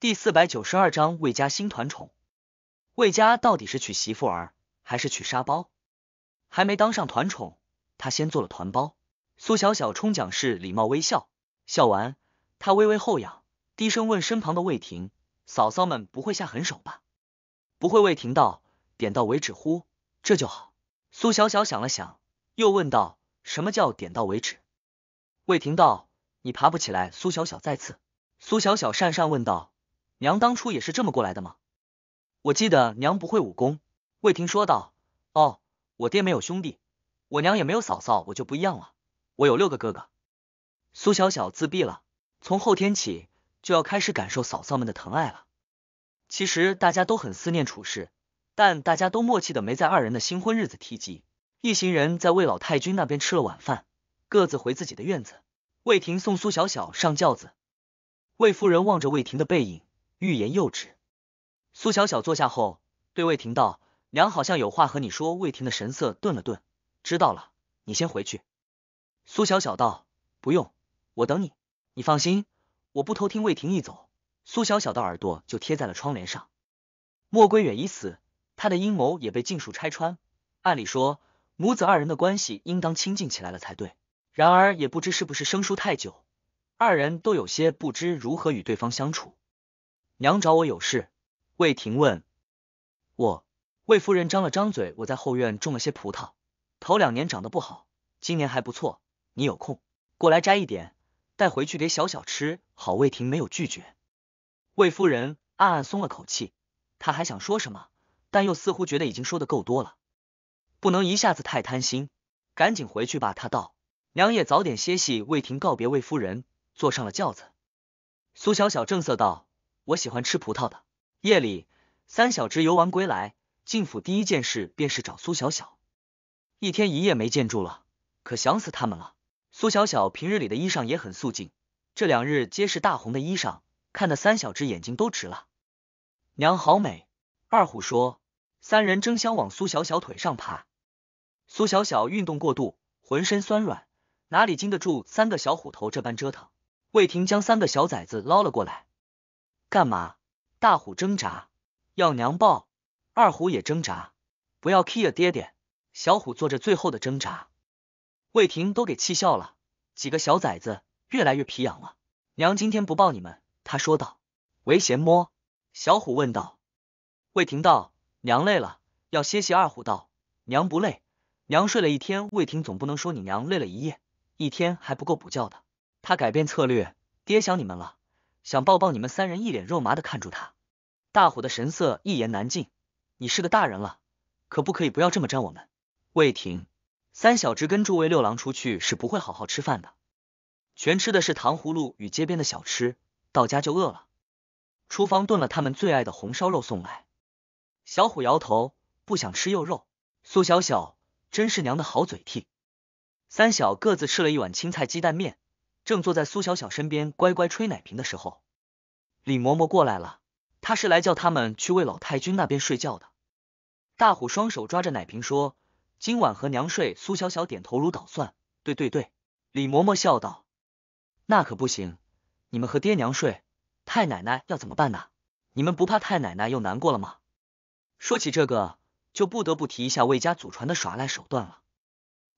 第四百九十二章魏家新团宠。魏家到底是娶媳妇儿还是娶沙包？还没当上团宠，他先做了团包。苏小小冲讲氏礼貌微笑，笑完，他微微后仰，低声问身旁的魏婷：“嫂嫂们不会下狠手吧？”“不会。”魏婷道，“点到为止乎？这就好。”苏小小想了想，又问道：“什么叫点到为止？”魏婷道：“你爬不起来。”苏小小再次，苏小小讪讪问道。娘当初也是这么过来的吗？我记得娘不会武功。魏婷说道：“哦，我爹没有兄弟，我娘也没有嫂嫂，我就不一样了，我有六个哥哥。”苏小小自闭了，从后天起就要开始感受嫂嫂们的疼爱了。其实大家都很思念楚氏，但大家都默契的没在二人的新婚日子提及。一行人在魏老太君那边吃了晚饭，各自回自己的院子。魏婷送苏小小上轿子，魏夫人望着魏婷的背影。欲言又止。苏小小坐下后，对魏婷道：“娘好像有话和你说。”魏婷的神色顿了顿，知道了，你先回去。苏小小道：“不用，我等你。”你放心，我不偷听。魏婷一走，苏小小的耳朵就贴在了窗帘上。莫归远已死，他的阴谋也被尽数拆穿。按理说，母子二人的关系应当亲近起来了才对。然而，也不知是不是生疏太久，二人都有些不知如何与对方相处。娘找我有事，魏婷问，我魏夫人张了张嘴，我在后院种了些葡萄，头两年长得不好，今年还不错，你有空过来摘一点，带回去给小小吃。好，魏婷没有拒绝，魏夫人暗暗松了口气，她还想说什么，但又似乎觉得已经说的够多了，不能一下子太贪心，赶紧回去吧。她道，娘也早点歇息。魏婷告别魏夫人，坐上了轿子。苏小小正色道。我喜欢吃葡萄的。夜里，三小只游玩归来，进府第一件事便是找苏小小。一天一夜没见住了，可想死他们了。苏小小平日里的衣裳也很素净，这两日皆是大红的衣裳，看得三小只眼睛都直了。娘好美！二虎说，三人争相往苏小小腿上爬。苏小小运动过度，浑身酸软，哪里经得住三个小虎头这般折腾？魏婷将三个小崽子捞了过来。干嘛？大虎挣扎，要娘抱。二虎也挣扎，不要 k a 爹爹。小虎做着最后的挣扎。魏婷都给气笑了，几个小崽子越来越皮痒了。娘今天不抱你们，他说道。为闲摸？小虎问道。魏婷道，娘累了，要歇息。二虎道，娘不累，娘睡了一天。魏婷总不能说你娘累了一夜，一天还不够补觉的。他改变策略，爹想你们了。想抱抱你们三人，一脸肉麻的看住他，大虎的神色一言难尽。你是个大人了，可不可以不要这么粘我们？魏婷，三小只跟诸位六郎出去是不会好好吃饭的，全吃的是糖葫芦与街边的小吃，到家就饿了。厨房炖了他们最爱的红烧肉送来，小虎摇头，不想吃肉肉。苏小小真是娘的好嘴替，三小各自吃了一碗青菜鸡蛋面。正坐在苏小小身边乖乖吹奶瓶的时候，李嬷嬷过来了。她是来叫他们去魏老太君那边睡觉的。大虎双手抓着奶瓶说：“今晚和娘睡。”苏小小点头如捣蒜：“对对对。”李嬷嬷笑道：“那可不行，你们和爹娘睡，太奶奶要怎么办呢？你们不怕太奶奶又难过了吗？”说起这个，就不得不提一下魏家祖传的耍赖手段了。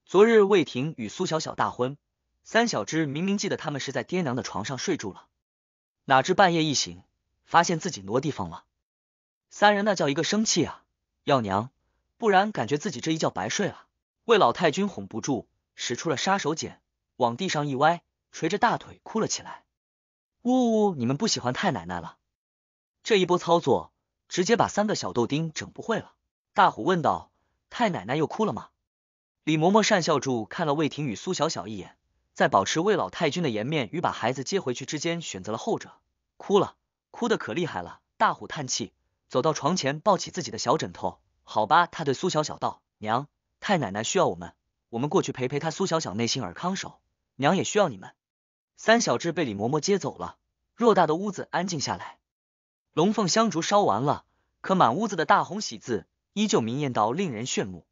昨日魏婷与苏小小大婚。三小只明明记得他们是在爹娘的床上睡住了，哪知半夜一醒，发现自己挪地方了。三人那叫一个生气啊！要娘，不然感觉自己这一觉白睡了。魏老太君哄不住，使出了杀手锏，往地上一歪，捶着大腿哭了起来。呜呜，你们不喜欢太奶奶了？这一波操作直接把三个小豆丁整不会了。大虎问道：“太奶奶又哭了吗？”李嬷嬷讪笑住，看了魏婷与苏小小一眼。在保持魏老太君的颜面与把孩子接回去之间，选择了后者，哭了，哭得可厉害了。大虎叹气，走到床前，抱起自己的小枕头。好吧，他对苏小小道：“娘，太奶奶需要我们，我们过去陪陪她。”苏小小内心尔康手，娘也需要你们。三小智被李嬷嬷接走了，偌大的屋子安静下来，龙凤香烛烧完了，可满屋子的大红喜字依旧明艳到令人炫目。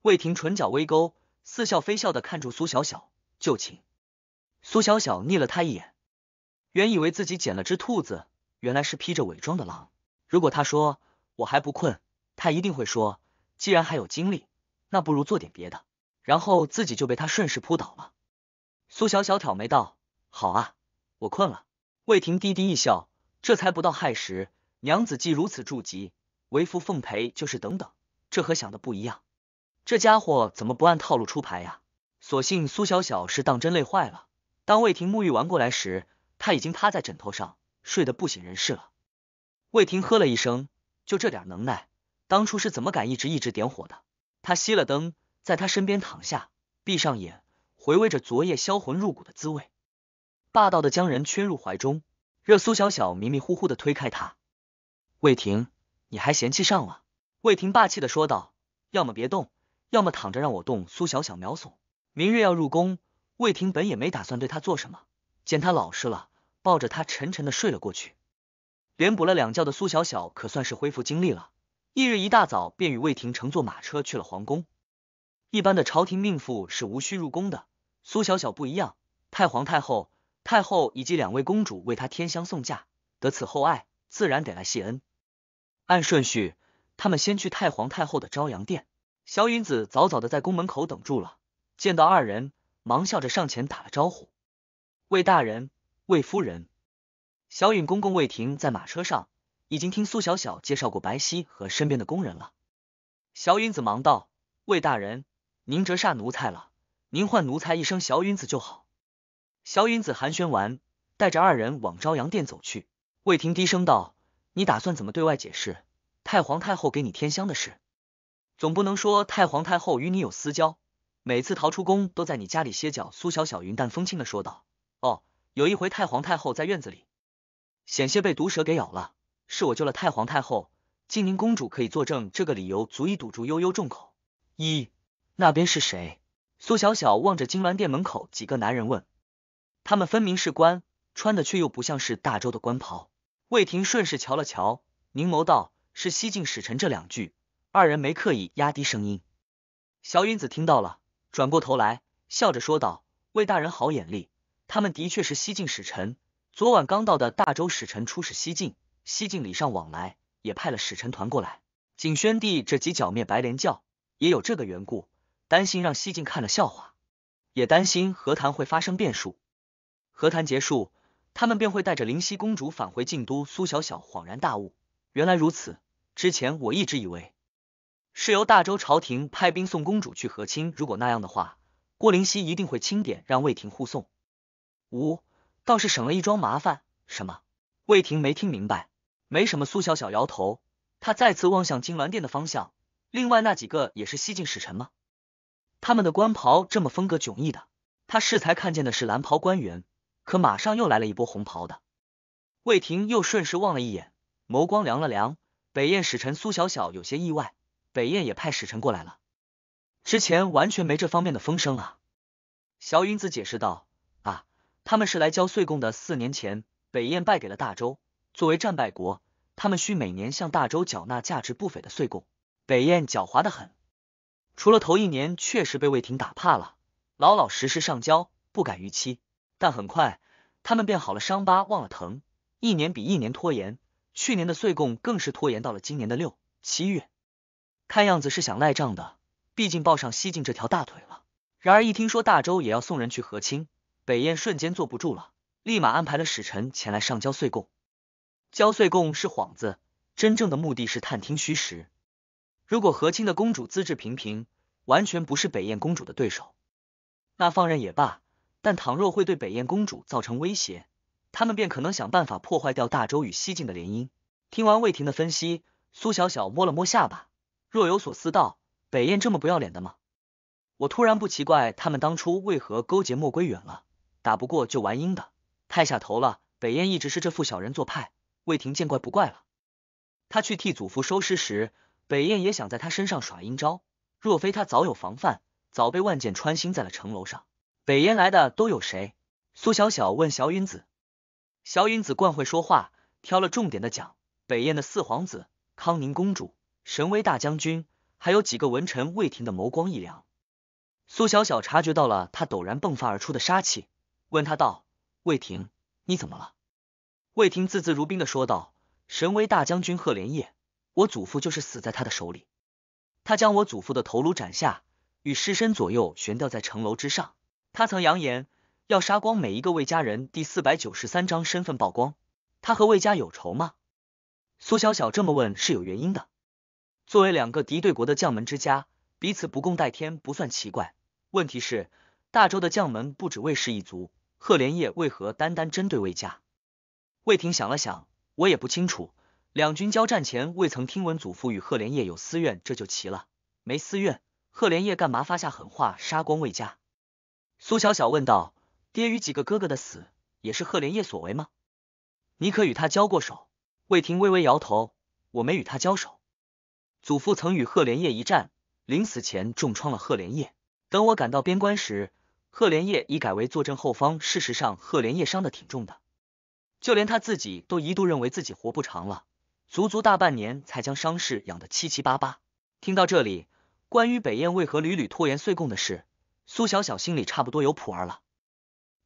魏婷唇角微勾，似笑非笑的看住苏小小。就寝，苏小小睨了他一眼，原以为自己捡了只兔子，原来是披着伪装的狼。如果他说我还不困，他一定会说既然还有精力，那不如做点别的，然后自己就被他顺势扑倒了。苏小小挑眉道：“好啊，我困了。”魏婷低低一笑，这才不到亥时，娘子既如此助急，为夫奉陪就是。等等，这和想的不一样，这家伙怎么不按套路出牌呀？所幸苏小小是当真累坏了。当魏婷沐浴完过来时，他已经趴在枕头上睡得不省人事了。魏婷喝了一声，就这点能耐，当初是怎么敢一直一直点火的？他熄了灯，在他身边躺下，闭上眼，回味着昨夜销魂入骨的滋味，霸道的将人圈入怀中，热苏小小迷迷糊糊的推开他。魏婷，你还嫌弃上了？魏婷霸气的说道：“要么别动，要么躺着让我动。”苏小小秒怂。明日要入宫，魏婷本也没打算对她做什么，见她老实了，抱着她沉沉的睡了过去。连补了两觉的苏小小可算是恢复精力了。翌日一大早便与魏婷乘坐马车去了皇宫。一般的朝廷命妇是无需入宫的，苏小小不一样，太皇太后、太后以及两位公主为她添香送嫁，得此厚爱，自然得来谢恩。按顺序，他们先去太皇太后的朝阳殿，小允子早早的在宫门口等住了。见到二人，忙笑着上前打了招呼。魏大人、魏夫人，小允公公魏廷在马车上已经听苏小小介绍过白皙和身边的工人了。小允子忙道：“魏大人，您折煞奴才了，您唤奴才一声小允子就好。”小允子寒暄完，带着二人往朝阳殿走去。魏廷低声道：“你打算怎么对外解释太皇太后给你添香的事？总不能说太皇太后与你有私交。”每次逃出宫都在你家里歇脚，苏小小云淡风轻的说道。哦，有一回太皇太后在院子里，险些被毒蛇给咬了，是我救了太皇太后，静宁公主可以作证，这个理由足以堵住悠悠众口。一，那边是谁？苏小小望着金銮殿门口几个男人问，他们分明是官，穿的却又不像是大周的官袍。魏婷顺势瞧了瞧，凝眸道：“是西晋使臣。”这两句，二人没刻意压低声音，小允子听到了。转过头来，笑着说道：“魏大人好眼力，他们的确是西晋使臣，昨晚刚到的大周使臣出使西晋，西晋礼尚往来，也派了使臣团过来。景宣帝这几剿灭白莲教，也有这个缘故，担心让西晋看了笑话，也担心和谈会发生变数。和谈结束，他们便会带着灵犀公主返回京都。”苏小小恍然大悟，原来如此，之前我一直以为。是由大周朝廷派兵送公主去和亲，如果那样的话，郭灵溪一定会钦点让魏婷护送。五倒是省了一桩麻烦。什么？魏婷没听明白。没什么。苏小小摇头，他再次望向金銮殿的方向。另外那几个也是西晋使臣吗？他们的官袍这么风格迥异的，他适才看见的是蓝袍官员，可马上又来了一波红袍的。魏婷又顺势望了一眼，眸光凉了凉。北燕使臣苏小小有些意外。北燕也派使臣过来了，之前完全没这方面的风声啊。小云子解释道：“啊，他们是来交岁贡的。四年前北燕败给了大周，作为战败国，他们需每年向大周缴纳价值不菲的岁贡。北燕狡猾的很，除了头一年确实被魏廷打怕了，老老实实上交，不敢逾期。但很快他们便好了，伤疤忘了疼，一年比一年拖延，去年的岁贡更是拖延到了今年的六七月。”看样子是想赖账的，毕竟抱上西晋这条大腿了。然而一听说大周也要送人去和亲，北燕瞬间坐不住了，立马安排了使臣前来上交岁贡。交岁贡是幌子，真正的目的是探听虚实。如果和亲的公主资质平平，完全不是北燕公主的对手，那放任也罢。但倘若会对北燕公主造成威胁，他们便可能想办法破坏掉大周与西晋的联姻。听完魏婷的分析，苏小小摸了摸下巴。若有所思道：“北燕这么不要脸的吗？我突然不奇怪他们当初为何勾结莫归远了，打不过就玩阴的，太下头了。北燕一直是这副小人做派，魏婷见怪不怪了。他去替祖父收尸时，北燕也想在他身上耍阴招，若非他早有防范，早被万箭穿心在了城楼上。北燕来的都有谁？”苏小小问小允子，小允子惯会说话，挑了重点的讲：北燕的四皇子康宁公主。神威大将军，还有几个文臣，魏廷的眸光一亮。苏小小察觉到了他陡然迸发而出的杀气，问他道：“魏廷，你怎么了？”魏廷字字如冰的说道：“神威大将军贺连夜，我祖父就是死在他的手里。他将我祖父的头颅斩下，与尸身左右悬吊在城楼之上。他曾扬言要杀光每一个魏家人。”第四百九十三章身份曝光。他和魏家有仇吗？苏小小这么问是有原因的。作为两个敌对国的将门之家，彼此不共戴天不算奇怪。问题是，大周的将门不止魏氏一族，赫连夜为何单单针对魏家？魏婷想了想，我也不清楚。两军交战前未曾听闻祖父与赫连夜有私怨，这就奇了。没私怨，赫连夜干嘛发下狠话杀光魏家？苏小小问道：“爹与几个哥哥的死，也是赫连夜所为吗？你可与他交过手？”魏婷微微摇头：“我没与他交手。”祖父曾与贺连业一战，临死前重创了贺连业。等我赶到边关时，贺连业已改为坐镇后方。事实上，贺连业伤的挺重的，就连他自己都一度认为自己活不长了，足足大半年才将伤势养得七七八八。听到这里，关于北燕为何屡屡拖延岁贡的事，苏小小心里差不多有谱儿了。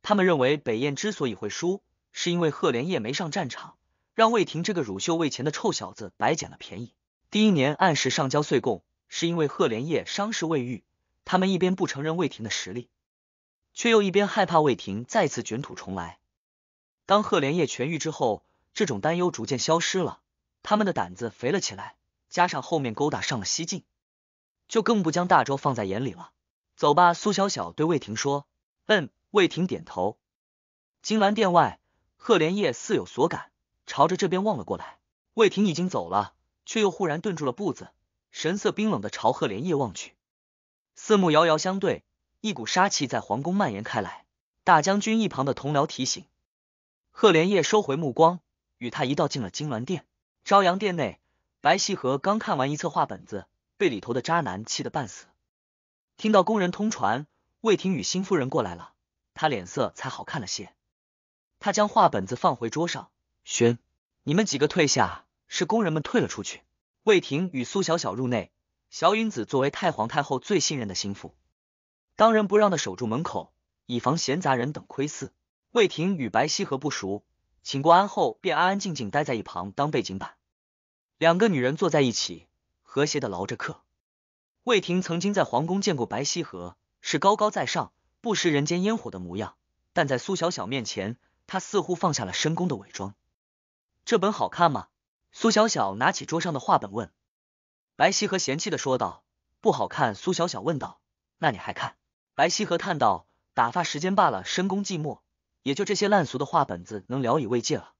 他们认为北燕之所以会输，是因为贺连业没上战场，让魏廷这个乳臭未前的臭小子白捡了便宜。第一年按时上交岁贡，是因为贺连夜伤势未愈。他们一边不承认魏霆的实力，却又一边害怕魏霆再次卷土重来。当贺连夜痊愈之后，这种担忧逐渐消失了，他们的胆子肥了起来，加上后面勾搭上了西晋，就更不将大周放在眼里了。走吧，苏小小对魏婷说。嗯，魏婷点头。金銮殿外，贺连夜似有所感，朝着这边望了过来。魏婷已经走了。却又忽然顿住了步子，神色冰冷的朝贺莲叶望去，四目遥遥相对，一股杀气在皇宫蔓延开来。大将军一旁的同僚提醒贺莲叶收回目光，与他一道进了金銮殿。朝阳殿内，白羲和刚看完一册画本子，被里头的渣男气得半死。听到宫人通传魏廷与新夫人过来了，他脸色才好看了些。他将画本子放回桌上，宣你们几个退下。是工人们退了出去，魏婷与苏小小入内。小允子作为太皇太后最信任的心腹，当仁不让的守住门口，以防闲杂人等窥伺。魏婷与白羲河不熟，请过安后便安安静静待在一旁当背景板。两个女人坐在一起，和谐的唠着嗑。魏婷曾经在皇宫见过白羲河，是高高在上、不食人间烟火的模样，但在苏小小面前，她似乎放下了深宫的伪装。这本好看吗？苏小小拿起桌上的画本问白羲和，嫌弃的说道：“不好看。”苏小小问道：“那你还看？”白羲和叹道：“打发时间罢了，深宫寂寞，也就这些烂俗的画本子能聊以慰藉了。”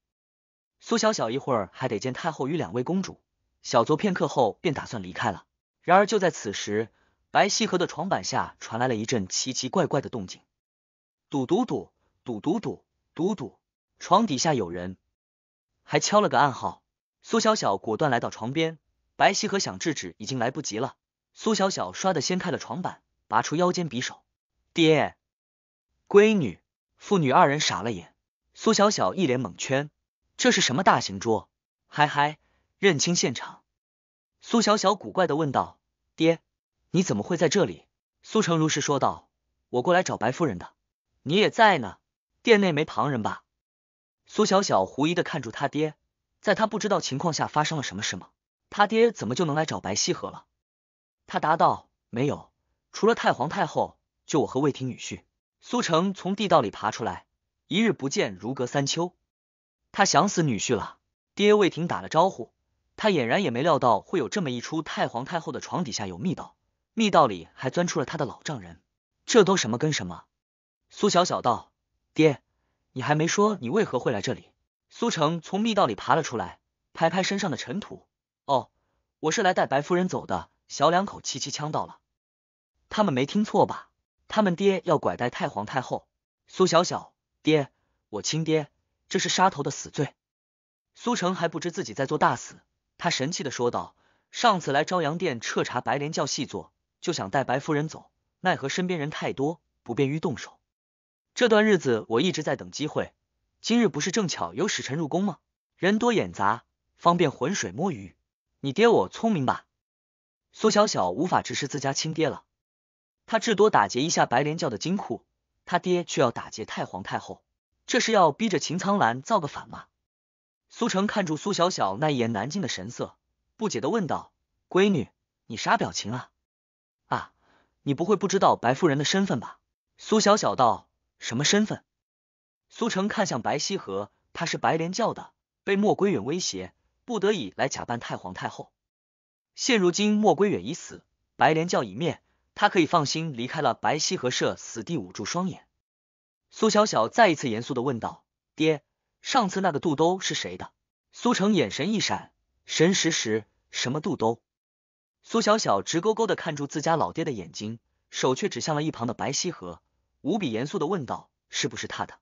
苏小小一会儿还得见太后与两位公主，小坐片刻后便打算离开了。然而就在此时，白羲和的床板下传来了一阵奇奇怪怪的动静，嘟嘟嘟嘟嘟嘟嘟嘟，床底下有人，还敲了个暗号。苏小小果断来到床边，白皙和想制止，已经来不及了。苏小小唰的掀开了床板，拔出腰间匕首。爹，闺女，父女二人傻了眼。苏小小一脸懵圈，这是什么大型桌？嗨嗨，认清现场。苏小小古怪的问道：“爹，你怎么会在这里？”苏成如实说道：“我过来找白夫人的，你也在呢。店内没旁人吧？”苏小小狐疑的看住他爹。在他不知道情况下发生了什么事吗？他爹怎么就能来找白西河了？他答道：“没有，除了太皇太后，就我和魏婷女婿。”苏成从地道里爬出来，一日不见如隔三秋，他想死女婿了。爹魏婷打了招呼，他俨然也没料到会有这么一出。太皇太后的床底下有密道，密道里还钻出了他的老丈人，这都什么跟什么？苏小小道：“爹，你还没说你为何会来这里。”苏城从密道里爬了出来，拍拍身上的尘土。哦，我是来带白夫人走的。小两口齐齐呛到了，他们没听错吧？他们爹要拐带太皇太后。苏小小，爹，我亲爹，这是杀头的死罪。苏城还不知自己在做大死，他神气的说道：“上次来朝阳殿彻查白莲教细作，就想带白夫人走，奈何身边人太多，不便于动手。这段日子我一直在等机会。”今日不是正巧有使臣入宫吗？人多眼杂，方便浑水摸鱼。你爹我聪明吧？苏小小无法直视自家亲爹了，他至多打劫一下白莲教的金库，他爹却要打劫太皇太后，这是要逼着秦苍兰造个反吗？苏成看住苏小小那一言难尽的神色，不解的问道：“闺女，你啥表情啊？啊，你不会不知道白夫人的身份吧？”苏小小道：“什么身份？”苏成看向白羲河，他是白莲教的，被莫归远威胁，不得已来假扮太皇太后。现如今莫归远已死，白莲教已灭，他可以放心离开了。白羲河社死地捂住双眼，苏小小再一次严肃的问道：“爹，上次那个肚兜是谁的？”苏成眼神一闪，神识时什么肚兜？苏小小直勾勾的看住自家老爹的眼睛，手却指向了一旁的白羲河，无比严肃的问道：“是不是他的？”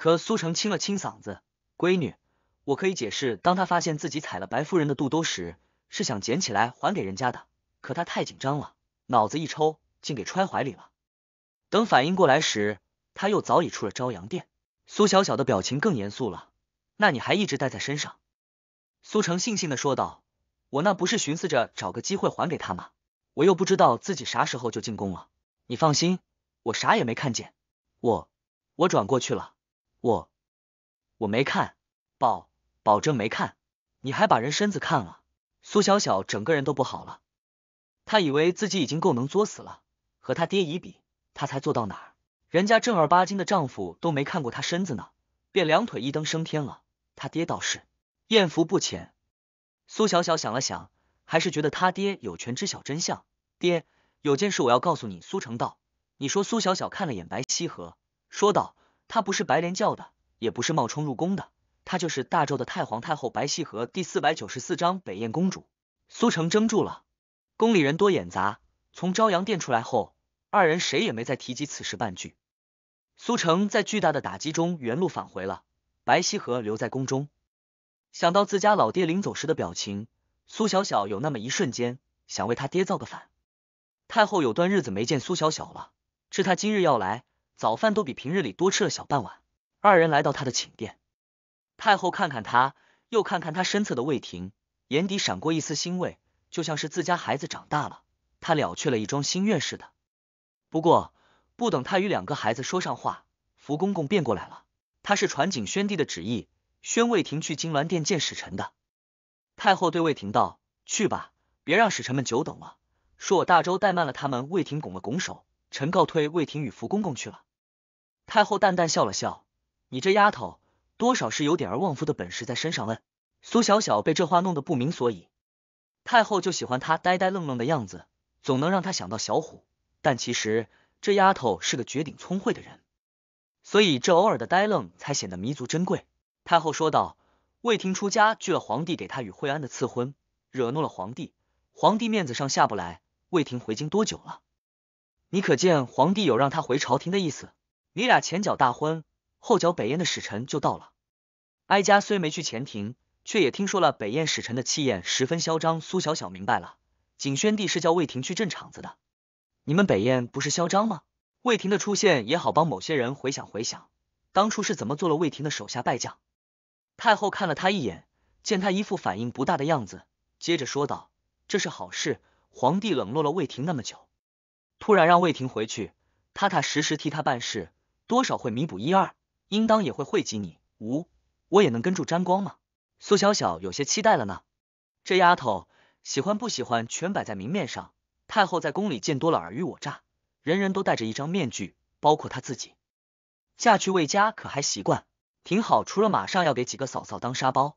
可苏成清了清嗓子，闺女，我可以解释。当他发现自己踩了白夫人的肚兜时，是想捡起来还给人家的。可他太紧张了，脑子一抽，竟给揣怀里了。等反应过来时，他又早已出了朝阳殿。苏小小的表情更严肃了。那你还一直带在身上？苏成悻悻的说道：“我那不是寻思着找个机会还给他吗？我又不知道自己啥时候就进宫了。你放心，我啥也没看见。我，我转过去了。”我我没看保保证没看，你还把人身子看了？苏小小整个人都不好了，她以为自己已经够能作死了，和她爹一比，她才做到哪儿？人家正儿八经的丈夫都没看过她身子呢，便两腿一蹬升天了。她爹倒是艳福不浅。苏小小想了想，还是觉得他爹有权知晓真相。爹，有件事我要告诉你。苏成道，你说。苏小小看了眼白西河，说道。她不是白莲教的，也不是冒充入宫的，她就是大周的太皇太后白西和第四百九十四章北燕公主。苏城怔住了。宫里人多眼杂，从朝阳殿出来后，二人谁也没再提及此事半句。苏城在巨大的打击中原路返回了。白西和留在宫中，想到自家老爹临走时的表情，苏小小有那么一瞬间想为他爹造个反。太后有段日子没见苏小小了，知她今日要来。早饭都比平日里多吃了小半碗。二人来到他的寝殿，太后看看他，又看看他身侧的魏霆，眼底闪过一丝欣慰，就像是自家孩子长大了，他了却了一桩心愿似的。不过，不等他与两个孩子说上话，福公公便过来了。他是传景宣帝的旨意，宣魏婷去金銮殿见使臣的。太后对魏婷道：“去吧，别让使臣们久等了，说我大周怠慢了他们。”魏婷拱了拱手，臣告退。魏婷与福公公去了。太后淡淡笑了笑：“你这丫头，多少是有点儿旺夫的本事在身上。”摁苏小小被这话弄得不明所以。太后就喜欢她呆呆愣愣的样子，总能让她想到小虎。但其实这丫头是个绝顶聪慧的人，所以这偶尔的呆愣才显得弥足珍贵。太后说道：“魏婷出家拒了皇帝给她与惠安的赐婚，惹怒了皇帝，皇帝面子上下不来。魏婷回京多久了？你可见皇帝有让他回朝廷的意思？”你俩前脚大婚，后脚北燕的使臣就到了。哀家虽没去前庭，却也听说了北燕使臣的气焰十分嚣张。苏小小明白了，景宣帝是叫魏廷去镇场子的。你们北燕不是嚣张吗？魏廷的出现也好帮某些人回想回想，当初是怎么做了魏廷的手下败将。太后看了他一眼，见他一副反应不大的样子，接着说道：“这是好事。皇帝冷落了魏廷那么久，突然让魏廷回去，踏踏实实替他办事。”多少会弥补一二，应当也会惠及你。五，我也能跟住沾光吗？苏小小有些期待了呢。这丫头喜欢不喜欢，全摆在明面上。太后在宫里见多了尔虞我诈，人人都戴着一张面具，包括她自己。嫁去魏家，可还习惯？挺好，除了马上要给几个嫂嫂当沙包。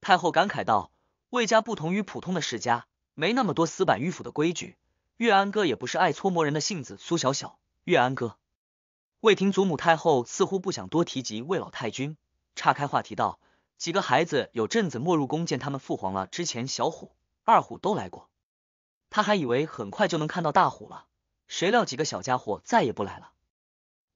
太后感慨道：“魏家不同于普通的世家，没那么多死板迂腐的规矩。岳安哥也不是爱搓磨人的性子。”苏小小，岳安哥。魏廷祖母太后似乎不想多提及魏老太君，岔开话题道：“几个孩子有阵子没入宫见他们父皇了。之前小虎、二虎都来过，他还以为很快就能看到大虎了。谁料几个小家伙再也不来了。”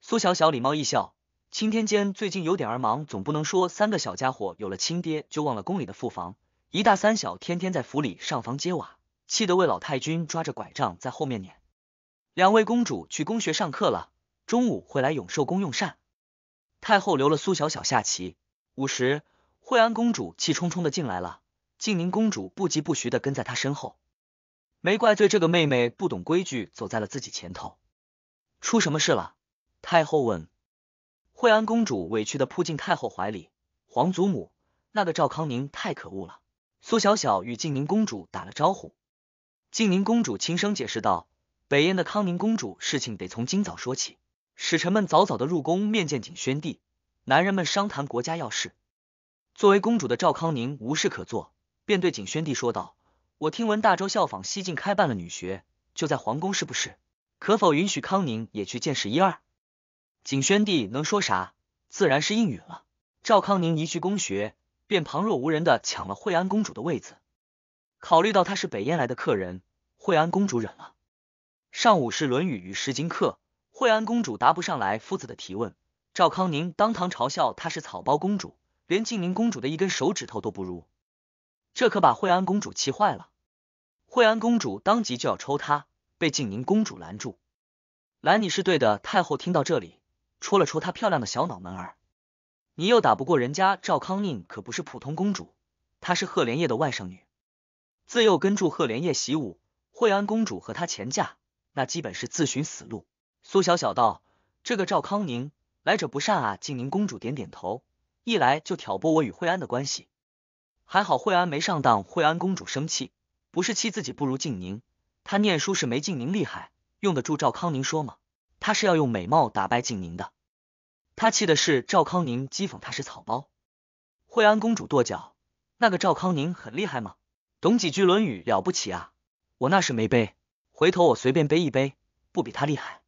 苏小小礼貌一笑：“青天间最近有点儿忙，总不能说三个小家伙有了亲爹就忘了宫里的父房。一大三小，天天在府里上房揭瓦，气得魏老太君抓着拐杖在后面撵。”两位公主去宫学上课了。中午会来永寿宫用膳，太后留了苏小小下棋。午时，惠安公主气冲冲的进来了，静宁公主不疾不徐的跟在她身后，没怪罪这个妹妹不懂规矩，走在了自己前头。出什么事了？太后问。惠安公主委屈的扑进太后怀里。皇祖母，那个赵康宁太可恶了。苏小小与静宁公主打了招呼，静宁公主轻声解释道：“北燕的康宁公主，事情得从今早说起。”使臣们早早的入宫面见景宣帝，男人们商谈国家要事。作为公主的赵康宁无事可做，便对景宣帝说道：“我听闻大周效仿西晋开办了女学，就在皇宫，是不是？可否允许康宁也去见识一二？”景宣帝能说啥？自然是应允了。赵康宁一去宫学，便旁若无人的抢了惠安公主的位子。考虑到他是北燕来的客人，惠安公主忍了。上午是《论语》与《诗经》课。惠安公主答不上来夫子的提问，赵康宁当堂嘲笑她是草包公主，连静宁公主的一根手指头都不如，这可把惠安公主气坏了。惠安公主当即就要抽她，被静宁公主拦住。拦你是对的。太后听到这里，戳了戳她漂亮的小脑门儿，你又打不过人家赵康宁，可不是普通公主，她是贺连叶的外甥女，自幼跟住贺连叶习武。惠安公主和她前嫁，那基本是自寻死路。苏小小道：“这个赵康宁来者不善啊！”静宁公主点点头，一来就挑拨我与惠安的关系。还好惠安没上当。惠安公主生气，不是气自己不如静宁，她念书是没静宁厉害，用得住赵康宁说吗？她是要用美貌打败静宁的。她气的是赵康宁讥讽她是草包。惠安公主跺脚：“那个赵康宁很厉害吗？懂几句《论语》了不起啊！我那是没背，回头我随便背一背，不比他厉害。”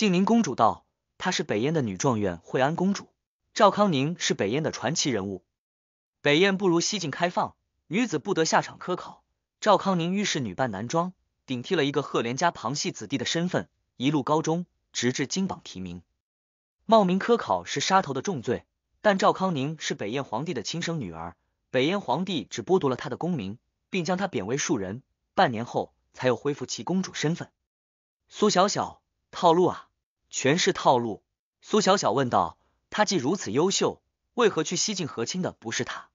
晋宁公主道：“她是北燕的女状元惠安公主。赵康宁是北燕的传奇人物。北燕不如西晋开放，女子不得下场科考。赵康宁于是女扮男装，顶替了一个赫连家旁系子弟的身份，一路高中，直至金榜题名。冒名科考是杀头的重罪，但赵康宁是北燕皇帝的亲生女儿，北燕皇帝只剥夺了她的功名，并将她贬为庶人。半年后，才又恢复其公主身份。苏小小套路啊！”全是套路。苏小小问道：“她既如此优秀，为何去西晋和亲的不是她？”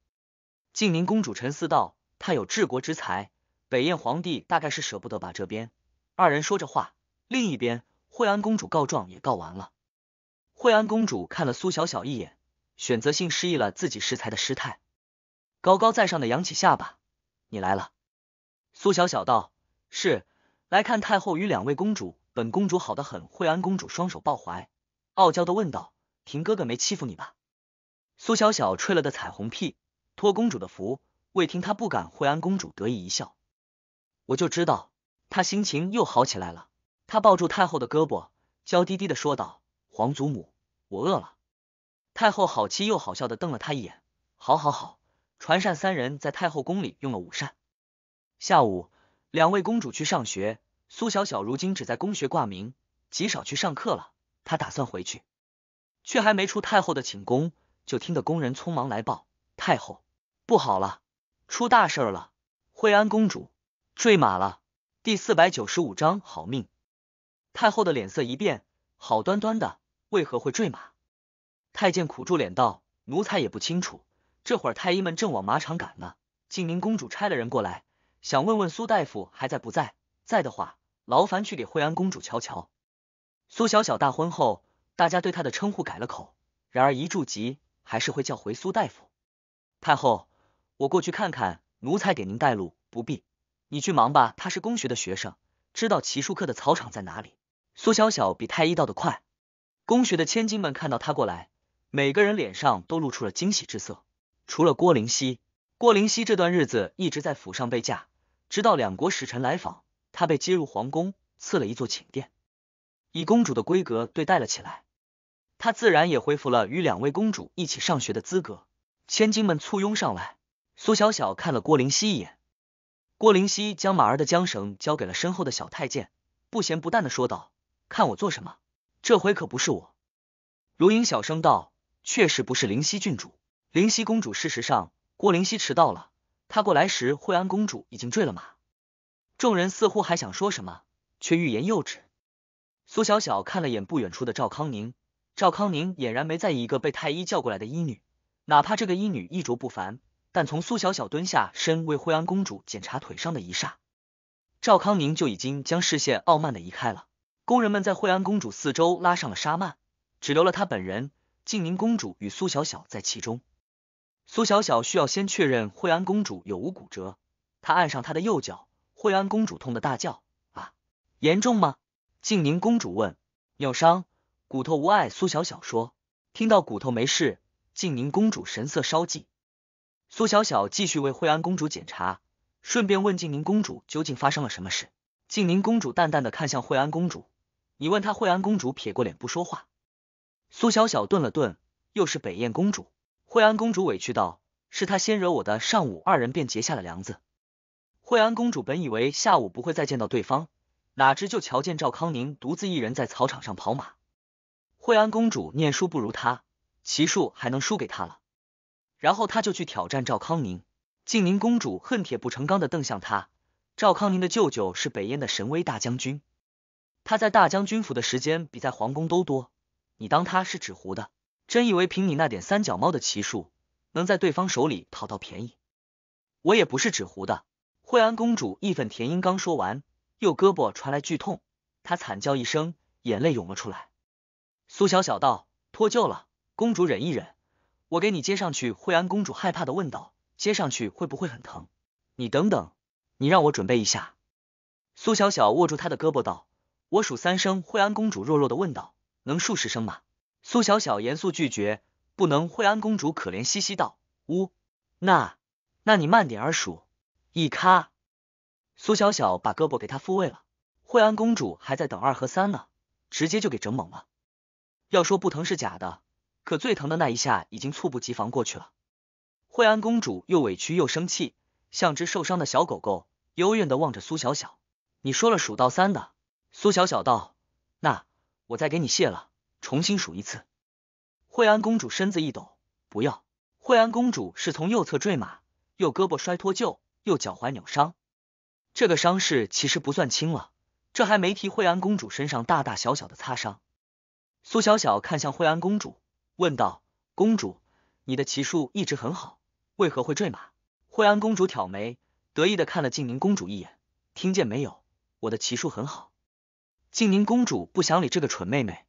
静宁公主沉思道：“她有治国之才，北燕皇帝大概是舍不得把这边。”二人说着话，另一边惠安公主告状也告完了。惠安公主看了苏小小一眼，选择性失忆了自己失才的失态，高高在上的扬起下巴：“你来了。”苏小小道：“是来看太后与两位公主。”本公主好得很，惠安公主双手抱怀，傲娇的问道：“婷哥哥没欺负你吧？”苏小小吹了的彩虹屁，托公主的福，未听她不敢。惠安公主得意一笑，我就知道她心情又好起来了。她抱住太后的胳膊，娇滴滴的说道：“皇祖母，我饿了。”太后好气又好笑的瞪了她一眼：“好好好，传膳。”三人在太后宫里用了午膳。下午，两位公主去上学。苏小小如今只在宫学挂名，极少去上课了。她打算回去，却还没出太后的寝宫，就听得宫人匆忙来报：“太后不好了，出大事了！惠安公主坠马了。”第四百九十五章，好命。太后的脸色一变，好端端的为何会坠马？太监苦住脸道：“奴才也不清楚，这会儿太医们正往马场赶呢。”静宁公主差了人过来，想问问苏大夫还在不在，在的话。劳烦去给惠安公主瞧瞧。苏小小大婚后，大家对她的称呼改了口，然而一住籍还是会叫回苏大夫。太后，我过去看看，奴才给您带路。不必，你去忙吧。她是宫学的学生，知道奇术课的草场在哪里。苏小小比太医到的快。宫学的千金们看到她过来，每个人脸上都露出了惊喜之色，除了郭灵溪。郭灵溪这段日子一直在府上备嫁，直到两国使臣来访。她被接入皇宫，赐了一座寝殿，以公主的规格对待了起来。她自然也恢复了与两位公主一起上学的资格。千金们簇拥上来，苏小小看了郭灵溪一眼，郭灵溪将马儿的缰绳交给了身后的小太监，不咸不淡的说道：“看我做什么？这回可不是我。”如影小声道：“确实不是灵溪郡主，灵溪公主。事实上，郭灵溪迟到了。她过来时，惠安公主已经坠了马。”众人似乎还想说什么，却欲言又止。苏小小看了眼不远处的赵康宁，赵康宁俨然没在意一个被太医叫过来的医女，哪怕这个医女衣着不凡，但从苏小小蹲下身为惠安公主检查腿伤的一刹，赵康宁就已经将视线傲慢的移开了。工人们在惠安公主四周拉上了纱幔，只留了她本人、静宁公主与苏小小在其中。苏小小需要先确认惠安公主有无骨折，她按上她的右脚。惠安公主痛得大叫：“啊，严重吗？”静宁公主问。扭伤，骨头无碍，苏小小说。听到骨头没事，静宁公主神色稍霁。苏小小继续为惠安公主检查，顺便问静宁公主究竟发生了什么事。静宁公主淡淡的看向惠安公主：“你问她。”惠安公主撇过脸不说话。苏小小顿了顿，又是北燕公主。惠安公主委屈道：“是她先惹我的，上午二人便结下了梁子。”惠安公主本以为下午不会再见到对方，哪知就瞧见赵康宁独自一人在草场上跑马。惠安公主念书不如他，骑术还能输给他了。然后他就去挑战赵康宁。静宁公主恨铁不成钢的瞪向他。赵康宁的舅舅是北燕的神威大将军，他在大将军府的时间比在皇宫都多。你当他是纸糊的？真以为凭你那点三脚猫的骑术，能在对方手里讨到便宜？我也不是纸糊的。惠安公主义愤填膺，刚说完，右胳膊传来剧痛，她惨叫一声，眼泪涌了出来。苏小小道：“脱臼了，公主忍一忍，我给你接上去。”惠安公主害怕的问道：“接上去会不会很疼？”你等等，你让我准备一下。苏小小握住她的胳膊道：“我数三声。”惠安公主弱弱的问道：“能数十声吗？”苏小小严肃拒绝：“不能。”惠安公主可怜兮兮道：“呜，那，那你慢点儿数。”一咔，苏小小把胳膊给他复位了。惠安公主还在等二和三呢，直接就给整懵了。要说不疼是假的，可最疼的那一下已经猝不及防过去了。惠安公主又委屈又生气，像只受伤的小狗狗，幽怨的望着苏小小：“你说了数到三的。”苏小小道：“那我再给你卸了，重新数一次。”惠安公主身子一抖：“不要！”惠安公主是从右侧坠马，右胳膊摔脱臼。又脚踝扭伤，这个伤势其实不算轻了。这还没提惠安公主身上大大小小的擦伤。苏小小看向惠安公主，问道：“公主，你的骑术一直很好，为何会坠马？”惠安公主挑眉，得意的看了静宁公主一眼，听见没有，我的骑术很好。静宁公主不想理这个蠢妹妹。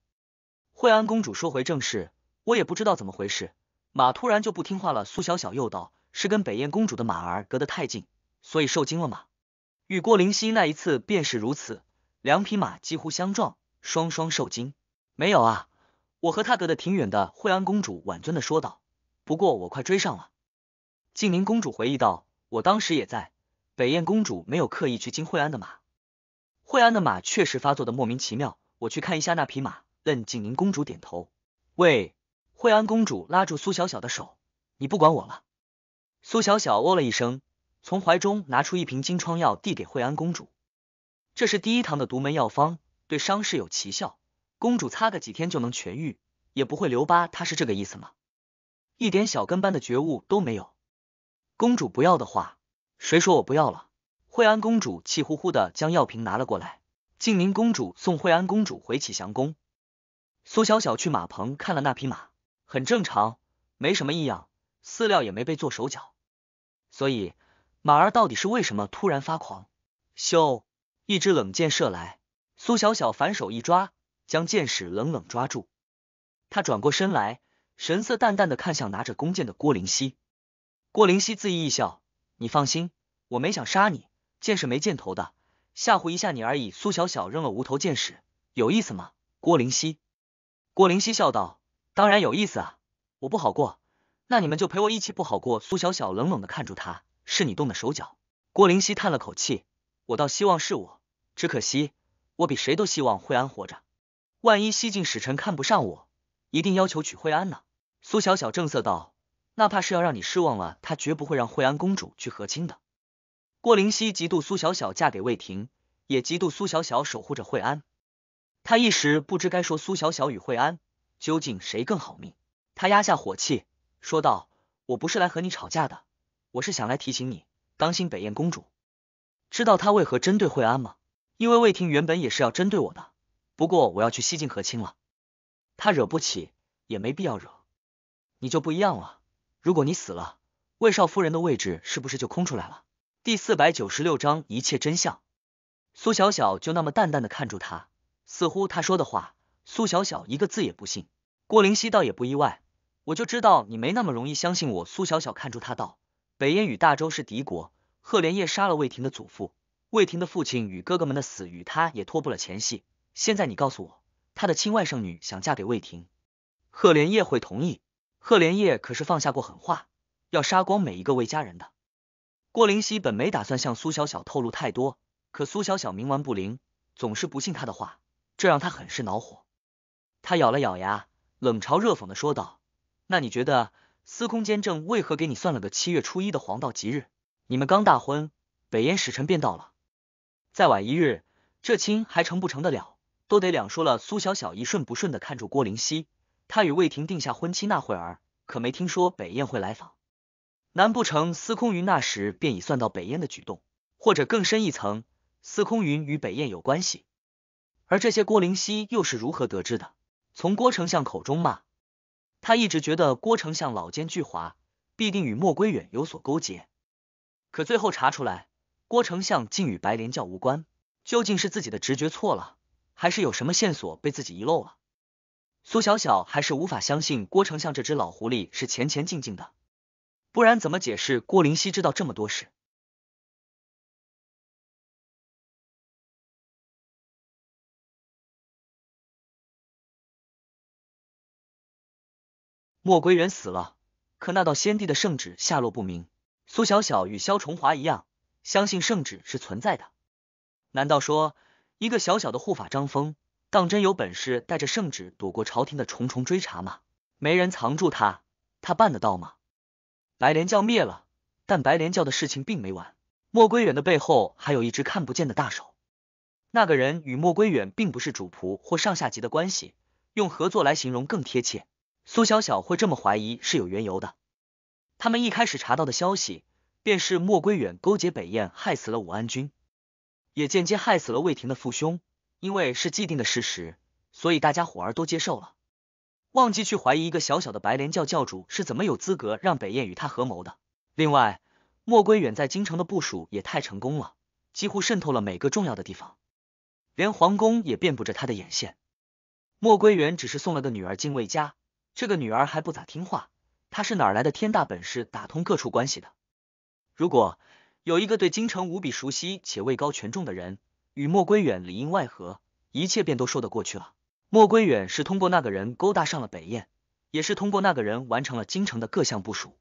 惠安公主说回正事，我也不知道怎么回事，马突然就不听话了。苏小小又道。是跟北燕公主的马儿隔得太近，所以受惊了吗？与郭灵溪那一次便是如此，两匹马几乎相撞，双双受惊。没有啊，我和他隔得挺远的。惠安公主婉尊的说道。不过我快追上了。静宁公主回忆道，我当时也在。北燕公主没有刻意去惊惠安的马，惠安的马确实发作的莫名其妙。我去看一下那匹马。任静宁公主点头。喂，惠安公主拉住苏小小的手，你不管我了。苏小小哦了一声，从怀中拿出一瓶金疮药，递给惠安公主。这是第一堂的独门药方，对伤势有奇效，公主擦个几天就能痊愈，也不会留疤。她是这个意思吗？一点小跟班的觉悟都没有。公主不要的话，谁说我不要了？惠安公主气呼呼的将药瓶拿了过来。静宁公主送惠安公主回启祥宫。苏小小去马棚看了那匹马，很正常，没什么异样，饲料也没被做手脚。所以，马儿到底是为什么突然发狂？咻！一支冷箭射来，苏小小反手一抓，将箭矢冷冷抓住。他转过身来，神色淡淡的看向拿着弓箭的郭灵溪。郭灵溪自意一笑：“你放心，我没想杀你，箭是没箭头的，吓唬一下你而已。”苏小小扔了无头箭矢，有意思吗？郭灵溪，郭灵溪笑道：“当然有意思啊，我不好过。”那你们就陪我一起不好过。苏小小冷冷的看住他，是你动的手脚。郭灵溪叹了口气，我倒希望是我，只可惜我比谁都希望惠安活着。万一西晋使臣看不上我，一定要求娶惠安呢。苏小小正色道，那怕是要让你失望了，他绝不会让惠安公主去和亲的。郭灵溪嫉妒苏小小嫁给魏廷，也嫉妒苏小小守护着惠安，他一时不知该说苏小小与惠安究竟谁更好命。他压下火气。说道：“我不是来和你吵架的，我是想来提醒你，当心北燕公主。知道她为何针对惠安吗？因为魏婷原本也是要针对我的，不过我要去西晋和亲了，她惹不起也没必要惹。你就不一样了，如果你死了，魏少夫人的位置是不是就空出来了？”第四百九十六章一切真相。苏小小就那么淡淡的看住他，似乎他说的话，苏小小一个字也不信。郭灵溪倒也不意外。我就知道你没那么容易相信我。苏小小看住他道：“北燕与大周是敌国，赫连夜杀了魏霆的祖父，魏霆的父亲与哥哥们的死与他也脱不了前戏。现在你告诉我，他的亲外甥女想嫁给魏霆。赫连夜会同意？赫连夜可是放下过狠话，要杀光每一个魏家人的。”郭灵溪本没打算向苏小小透露太多，可苏小小冥顽不灵，总是不信他的话，这让他很是恼火。他咬了咬牙，冷嘲热讽的说道。那你觉得司空监正为何给你算了个七月初一的黄道吉日？你们刚大婚，北燕使臣便到了，再晚一日，这亲还成不成得了？都得两说了。苏小小一顺不顺的看住郭灵溪，他与魏婷定下婚期那会儿，可没听说北燕会来访。难不成司空云那时便已算到北燕的举动？或者更深一层，司空云与北燕有关系？而这些郭灵溪又是如何得知的？从郭丞相口中吗？他一直觉得郭丞相老奸巨猾，必定与莫归远有所勾结，可最后查出来，郭丞相竟与白莲教无关。究竟是自己的直觉错了，还是有什么线索被自己遗漏了？苏小小还是无法相信郭丞相这只老狐狸是前前进进的，不然怎么解释郭灵溪知道这么多事？莫归远死了，可那道先帝的圣旨下落不明。苏小小与萧崇华一样，相信圣旨是存在的。难道说，一个小小的护法张峰，当真有本事带着圣旨躲过朝廷的重重追查吗？没人藏住他，他办得到吗？白莲教灭了，但白莲教的事情并没完。莫归远的背后还有一只看不见的大手。那个人与莫归远并不是主仆或上下级的关系，用合作来形容更贴切。苏小小会这么怀疑是有缘由的。他们一开始查到的消息便是莫归远勾结北燕，害死了武安君，也间接害死了魏婷的父兄。因为是既定的事实，所以大家伙儿都接受了，忘记去怀疑一个小小的白莲教教主是怎么有资格让北燕与他合谋的。另外，莫归远在京城的部署也太成功了，几乎渗透了每个重要的地方，连皇宫也遍布着他的眼线。莫归远只是送了个女儿进魏家。这个女儿还不咋听话，她是哪来的天大本事打通各处关系的？如果有一个对京城无比熟悉且位高权重的人与莫归远里应外合，一切便都说得过去了。莫归远是通过那个人勾搭上了北燕，也是通过那个人完成了京城的各项部署。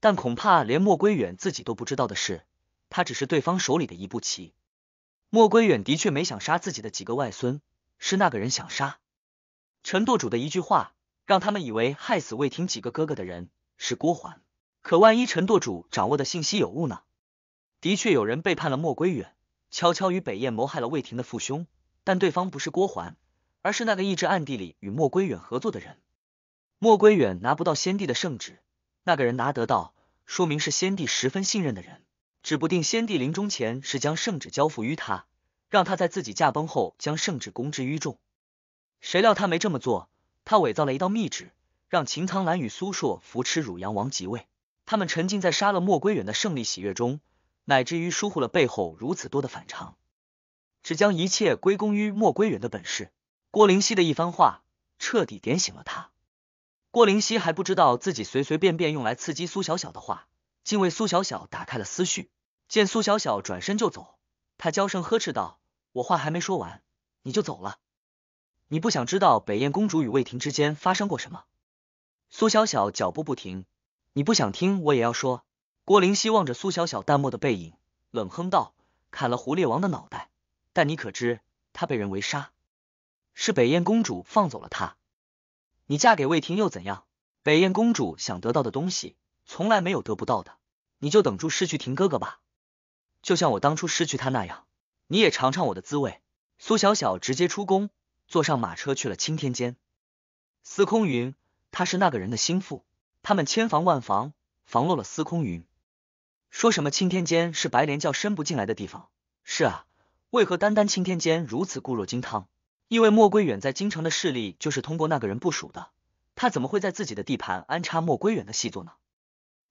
但恐怕连莫归远自己都不知道的是，他只是对方手里的一步棋。莫归远的确没想杀自己的几个外孙，是那个人想杀。陈舵主的一句话。让他们以为害死魏廷几个哥哥的人是郭桓。可万一陈舵主掌握的信息有误呢？的确有人背叛了莫归远，悄悄与北燕谋害了魏廷的父兄，但对方不是郭桓，而是那个一直暗地里与莫归远合作的人。莫归远拿不到先帝的圣旨，那个人拿得到，说明是先帝十分信任的人，指不定先帝临终前是将圣旨交付于他，让他在自己驾崩后将圣旨公之于众。谁料他没这么做。他伪造了一道密旨，让秦苍兰与苏硕扶持汝阳王即位。他们沉浸在杀了莫归远的胜利喜悦中，乃至于疏忽了背后如此多的反常，只将一切归功于莫归远的本事。郭灵溪的一番话彻底点醒了他。郭灵溪还不知道自己随随便便用来刺激苏小小的话，竟为苏小小打开了思绪。见苏小小转身就走，他娇声呵斥道：“我话还没说完，你就走了。”你不想知道北燕公主与魏婷之间发生过什么？苏小小脚步不停，你不想听我也要说。郭灵希望着苏小小淡漠的背影，冷哼道：“砍了狐狸王的脑袋，但你可知他被人围杀，是北燕公主放走了他。你嫁给魏婷又怎样？北燕公主想得到的东西，从来没有得不到的。你就等住失去婷哥哥吧，就像我当初失去他那样，你也尝尝我的滋味。”苏小小直接出宫。坐上马车去了青天间，司空云，他是那个人的心腹，他们千防万防，防漏了司空云。说什么青天间是白莲教伸不进来的地方？是啊，为何单单青天间如此固若金汤？因为莫归远在京城的势力就是通过那个人部署的，他怎么会在自己的地盘安插莫归远的细作呢？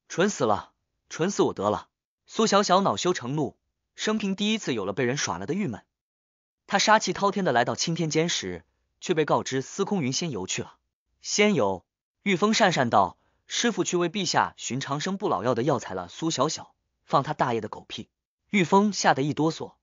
蠢死了，蠢死我得了！苏小小恼羞成怒，生平第一次有了被人耍了的郁闷。他杀气滔天的来到青天间时，却被告知司空云仙游去了。仙游，玉峰讪讪道：“师傅去为陛下寻长生不老药的药材了。”苏小小，放他大爷的狗屁！玉峰吓得一哆嗦，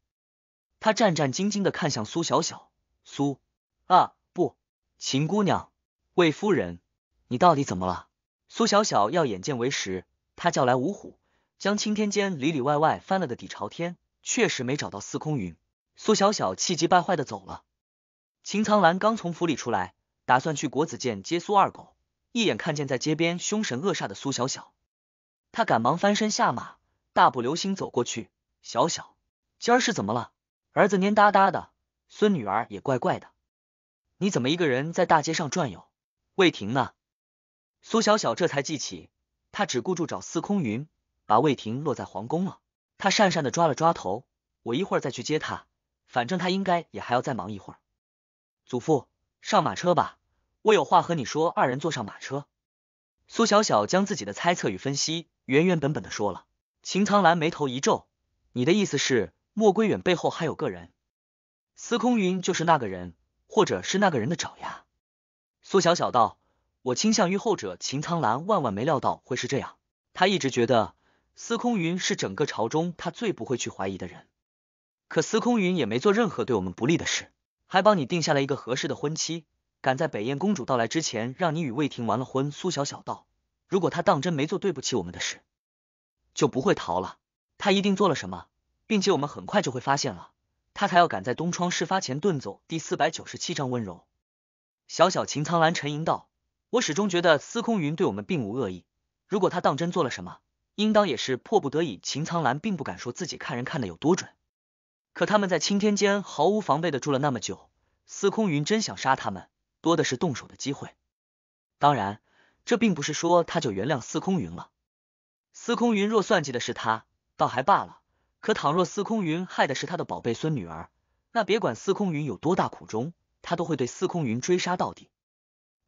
他战战兢兢的看向苏小小，苏啊不，秦姑娘，魏夫人，你到底怎么了？苏小小要眼见为实，他叫来五虎，将青天间里里外外翻了个底朝天，确实没找到司空云。苏小小气急败坏的走了。秦苍兰刚从府里出来，打算去国子监接苏二狗，一眼看见在街边凶神恶煞的苏小小，他赶忙翻身下马，大步流星走过去。小小，今儿是怎么了？儿子蔫哒哒的，孙女儿也怪怪的，你怎么一个人在大街上转悠？魏婷呢？苏小小这才记起，他只顾住找司空云，把魏婷落在皇宫了。他讪讪的抓了抓头，我一会儿再去接她。反正他应该也还要再忙一会儿，祖父上马车吧，我有话和你说。二人坐上马车，苏小小将自己的猜测与分析原原本本的说了。秦苍兰眉头一皱，你的意思是莫归远背后还有个人，司空云就是那个人，或者是那个人的爪牙？苏小小道，我倾向于后者。秦苍兰万万没料到会是这样，他一直觉得司空云是整个朝中他最不会去怀疑的人。可司空云也没做任何对我们不利的事，还帮你定下了一个合适的婚期，赶在北燕公主到来之前，让你与魏婷完了婚。苏小小道，如果他当真没做对不起我们的事，就不会逃了。他一定做了什么，并且我们很快就会发现了，他才要赶在东窗事发前遁走。第四百九十七章温柔。小小秦苍兰沉吟道，我始终觉得司空云对我们并无恶意，如果他当真做了什么，应当也是迫不得已。秦苍兰并不敢说自己看人看的有多准。可他们在青天间毫无防备的住了那么久，司空云真想杀他们，多的是动手的机会。当然，这并不是说他就原谅司空云了。司空云若算计的是他，倒还罢了。可倘若司空云害的是他的宝贝孙女儿，那别管司空云有多大苦衷，他都会对司空云追杀到底。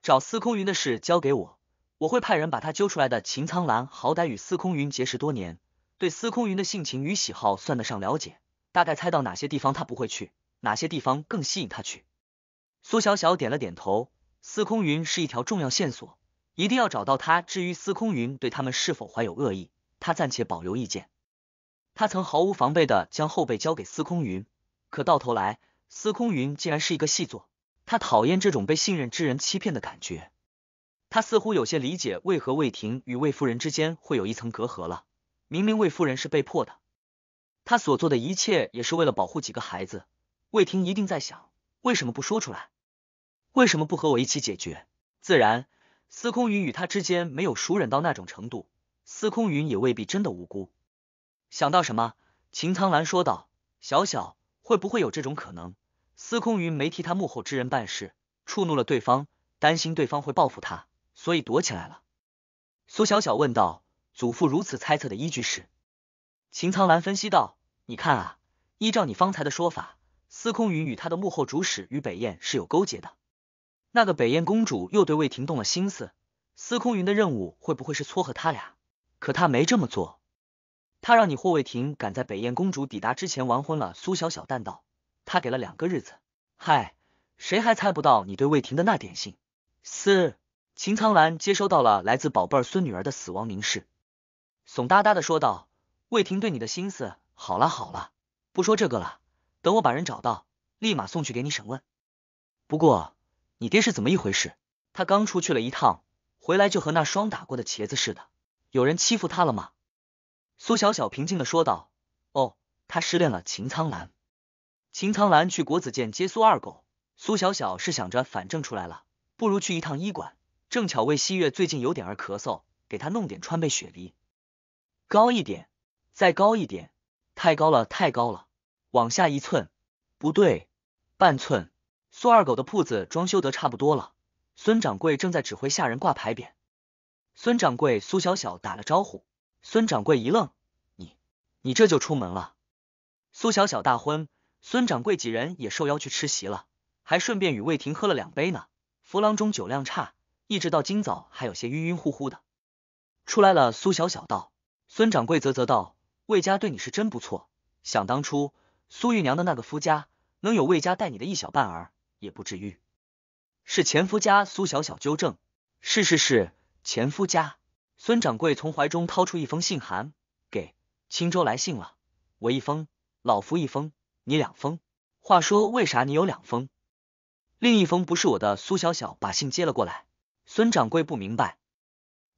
找司空云的事交给我，我会派人把他揪出来的。秦苍兰好歹与司空云结识多年，对司空云的性情与喜好算得上了解。大概猜到哪些地方他不会去，哪些地方更吸引他去。苏小小点了点头。司空云是一条重要线索，一定要找到他。至于司空云对他们是否怀有恶意，他暂且保留意见。他曾毫无防备的将后背交给司空云，可到头来，司空云竟然是一个细作。他讨厌这种被信任之人欺骗的感觉。他似乎有些理解为何魏婷与魏夫人之间会有一层隔阂了。明明魏夫人是被迫的。他所做的一切也是为了保护几个孩子。魏婷一定在想，为什么不说出来？为什么不和我一起解决？自然，司空云与他之间没有熟稔到那种程度，司空云也未必真的无辜。想到什么，秦苍兰说道：“小小，会不会有这种可能？司空云没替他幕后之人办事，触怒了对方，担心对方会报复他，所以躲起来了。”苏小小问道：“祖父如此猜测的依据是？”秦苍兰分析道。你看啊，依照你方才的说法，司空云与他的幕后主使与北燕是有勾结的。那个北燕公主又对魏婷动了心思，司空云的任务会不会是撮合他俩？可他没这么做，他让你霍魏婷赶在北燕公主抵达之前完婚了。苏小小淡道，他给了两个日子。嗨，谁还猜不到你对魏婷的那点心？思？秦苍兰接收到了来自宝贝儿孙女儿的死亡凝视，怂哒哒的说道，魏婷对你的心思。好了好了，不说这个了。等我把人找到，立马送去给你审问。不过，你爹是怎么一回事？他刚出去了一趟，回来就和那霜打过的茄子似的。有人欺负他了吗？苏小小平静的说道：“哦，他失恋了。秦苍兰，秦苍兰去国子监接苏二狗。苏小小是想着，反正出来了，不如去一趟医馆，正巧为西月最近有点儿咳嗽，给他弄点川贝雪梨。高一点，再高一点。”太高了，太高了，往下一寸，不对，半寸。苏二狗的铺子装修得差不多了，孙掌柜正在指挥下人挂牌匾。孙掌柜，苏小小打了招呼。孙掌柜一愣：“你，你这就出门了？”苏小小大婚，孙掌柜几人也受邀去吃席了，还顺便与魏婷喝了两杯呢。福郎中酒量差，一直到今早还有些晕晕乎乎的。出来了，苏小小道。孙掌柜啧啧道。魏家对你是真不错。想当初，苏玉娘的那个夫家能有魏家带你的一小半儿，也不至于。是前夫家。苏小小纠正：“是是是，前夫家。”孙掌柜从怀中掏出一封信函，给青州来信了，我一封，老夫一封，你两封。话说，为啥你有两封？另一封不是我的。苏小小把信接了过来。孙掌柜不明白：“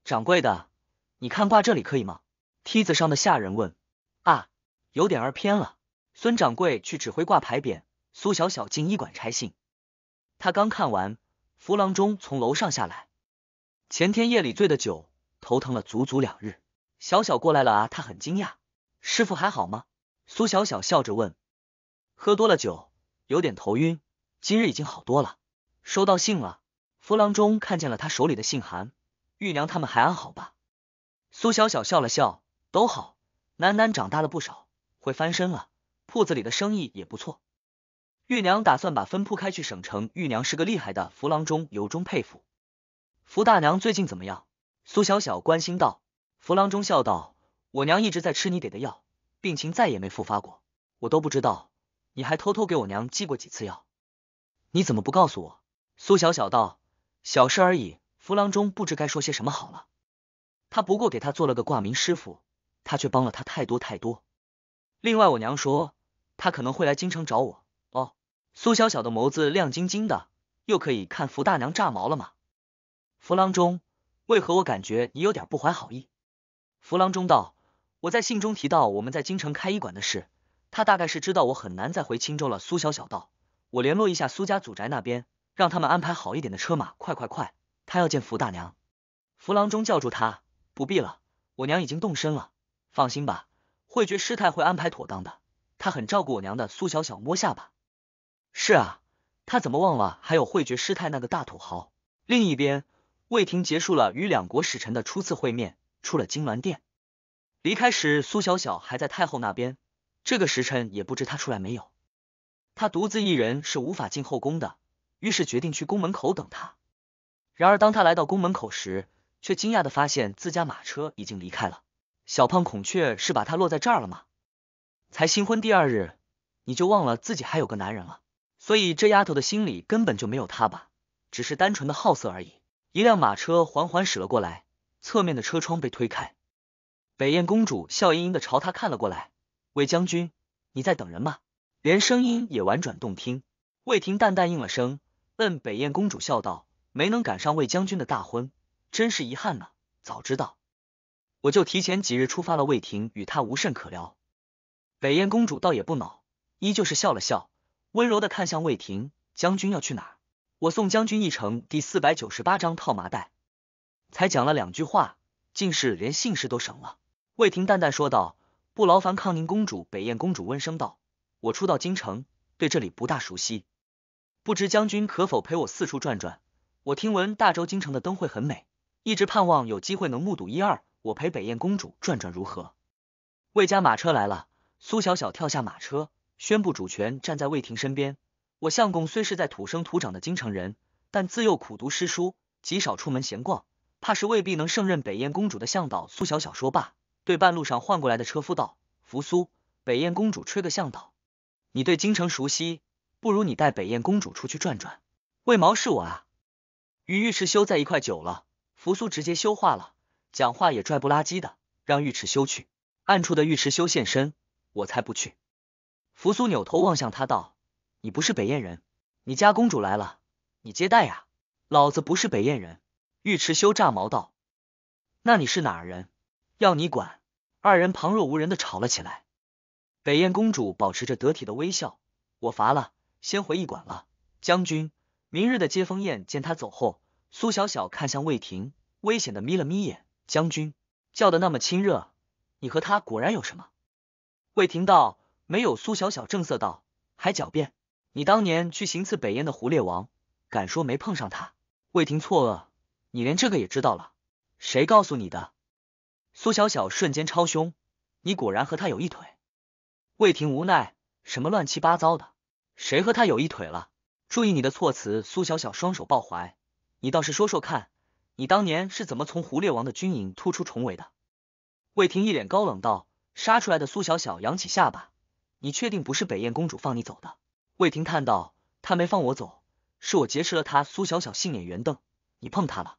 掌柜的，你看挂这里可以吗？”梯子上的下人问。啊，有点儿偏了。孙掌柜去指挥挂牌匾，苏小小进医馆拆信。他刚看完，扶郎中从楼上下来。前天夜里醉的酒，头疼了足足两日。小小过来了啊，他很惊讶。师傅还好吗？苏小小笑着问。喝多了酒，有点头晕，今日已经好多了。收到信了。扶郎中看见了他手里的信函，玉娘他们还安好吧？苏小小笑了笑，都好。楠楠长大了不少，会翻身了。铺子里的生意也不错。玉娘打算把分铺开去省城。玉娘是个厉害的福郎中，由衷佩服。福大娘最近怎么样？苏小小关心道。福郎中笑道：“我娘一直在吃你给的药，病情再也没复发过。我都不知道，你还偷偷给我娘寄过几次药。你怎么不告诉我？”苏小小道：“小事而已。”福郎中不知该说些什么好了，他不过给他做了个挂名师傅。他却帮了他太多太多。另外，我娘说他可能会来京城找我。哦，苏小小的眸子亮晶晶的，又可以看福大娘炸毛了吗？福郎中，为何我感觉你有点不怀好意？福郎中道：“我在信中提到我们在京城开医馆的事，他大概是知道我很难再回青州了。”苏小小道：“我联络一下苏家祖宅那边，让他们安排好一点的车马，快快快，他要见福大娘。”福郎中叫住他：“不必了，我娘已经动身了。”放心吧，慧觉师太会安排妥当的。她很照顾我娘的。苏小小摸下巴。是啊，她怎么忘了还有慧觉师太那个大土豪？另一边，魏婷结束了与两国使臣的初次会面，出了金銮殿。离开时，苏小小还在太后那边，这个时辰也不知她出来没有。她独自一人是无法进后宫的，于是决定去宫门口等她。然而，当她来到宫门口时，却惊讶的发现自家马车已经离开了。小胖孔雀是把它落在这儿了吗？才新婚第二日，你就忘了自己还有个男人了？所以这丫头的心里根本就没有他吧？只是单纯的好色而已。一辆马车缓缓驶了过来，侧面的车窗被推开，北燕公主笑盈盈的朝他看了过来。魏将军，你在等人吗？连声音也婉转动听。魏婷淡淡应了声，问北燕公主笑道：“没能赶上魏将军的大婚，真是遗憾呢。早知道。”我就提前几日出发了。魏廷，与他无甚可聊，北燕公主倒也不恼，依旧是笑了笑，温柔的看向魏廷将军要去哪？我送将军一程。第四百九十八章套麻袋。才讲了两句话，竟是连姓氏都省了。魏廷淡淡说道：“不劳烦康宁公主。”北燕公主温声道：“我初到京城，对这里不大熟悉，不知将军可否陪我四处转转？我听闻大周京城的灯会很美，一直盼望有机会能目睹一二。”我陪北燕公主转转如何？魏家马车来了，苏小小跳下马车，宣布主权，站在魏婷身边。我相公虽是在土生土长的京城人，但自幼苦读诗书，极少出门闲逛，怕是未必能胜任北燕公主的向导。苏小小说罢，对半路上换过来的车夫道：“扶苏，北燕公主吹个向导，你对京城熟悉，不如你带北燕公主出去转转。为毛是我啊？与尉迟修在一块久了，扶苏直接羞化了。”讲话也拽不拉几的，让尉迟修去暗处的尉迟修现身，我才不去。扶苏扭头望向他道：“你不是北燕人，你家公主来了，你接待呀？”老子不是北燕人，尉迟修炸毛道：“那你是哪儿人？要你管！”二人旁若无人的吵了起来。北燕公主保持着得体的微笑，我乏了，先回驿馆了。将军，明日的接风宴。见他走后，苏小小看向魏婷，危险的眯了眯眼。将军叫的那么亲热，你和他果然有什么？魏廷道，没有。苏小小正色道，还狡辩？你当年去行刺北燕的胡烈王，敢说没碰上他？魏廷错愕，你连这个也知道了？谁告诉你的？苏小小瞬间超凶，你果然和他有一腿。魏廷无奈，什么乱七八糟的？谁和他有一腿了？注意你的措辞。苏小小双手抱怀，你倒是说说看。你当年是怎么从胡烈王的军营突出重围的？魏婷一脸高冷道。杀出来的苏小小扬起下巴，你确定不是北燕公主放你走的？魏婷叹道，她没放我走，是我劫持了她。苏小小杏眼圆瞪，你碰她了？